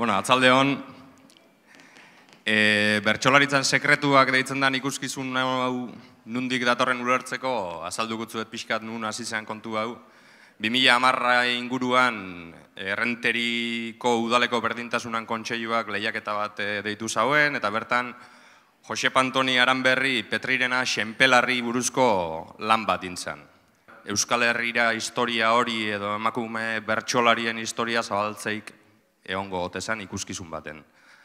Bueno, atzalde hon, e, sekretuak deitzen den ikuskizun hau nundik datorren ulertzeko, azaldu gutzuet pixkat nun hasi zen kontu hau. 2000 amarra inguruan, errenteriko udaleko berdintasunan kontseiluak lehiaketa bat e, deitu zauen, eta bertan, Jose Antoni Aranberri Petrirena Xenpelarri buruzko lan bat intzen. Euskal Herriera historia hori edo emakume bertxolarien historia zabaltzeik egongo gotezan ikuskizun baten.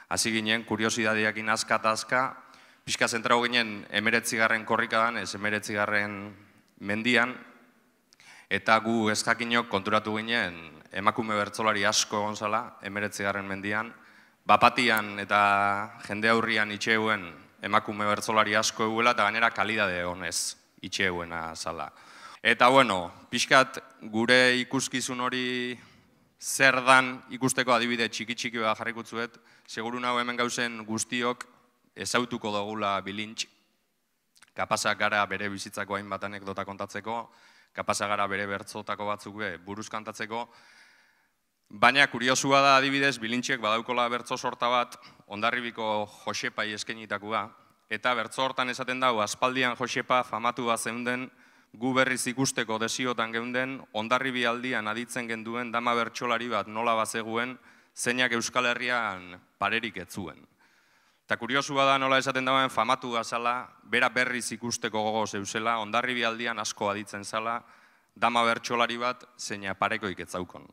Hasi ginen, kuriosidadiakin azka eta azka, pixka zentrago ginen emeretzigarren korrikadan, ez emeretzigarren mendian, eta gu ezkakinok konturatu ginen emakume bertzolari asko egon zala, emeretzigarren mendian, bapatian eta jende aurrian itxeuen emakume bertzolari asko eguela, eta ganera kalidade honez itxeuena zala. Eta bueno, pixkat gure ikuskizun hori zer dan ikusteko adibide txiki-txiki bat jarrikutzuet, seguru nago hemen gauzen guztiok ezautuko dugula bilintz, kapasak gara bere bizitzako hainbat anekdota kontatzeko, kapasak gara bere bertzotako batzuk be, buruz kantatzeko, Baina kuriosua da adibidez, bilintxek badaukola bertzo sorta bat, ondarribiko Josepa da, eta bertzo hortan esaten dago, aspaldian Josepa famatu bat zeunden, gu berriz ikusteko desiotan geunden, ondarri aditzen genduen dama bertxolari bat nola bazeguen, zeinak Euskal Herrian parerik etzuen. Eta Kuriosu da nola esaten dagoen famatu da zala, bera berriz ikusteko gogo zeusela, ondarri asko aditzen zala, dama bertxolari bat zeina pareko iketzaukon.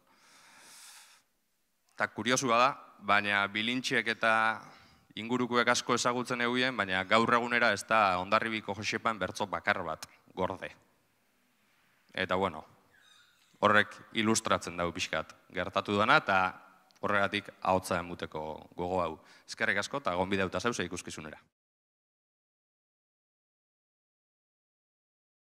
Eta kuriosua da, baina bilintxek eta ingurukuek asko ezagutzen eguien, baina gaur egunera ez da ondarribiko josepan bertzo bakar bat gorde. Eta bueno, horrek ilustratzen dau pixkat gertatu dana eta horregatik ahotsa emuteko gogo hau. Eskerrik asko ta gonbidatuta zeuse ikuskizunera.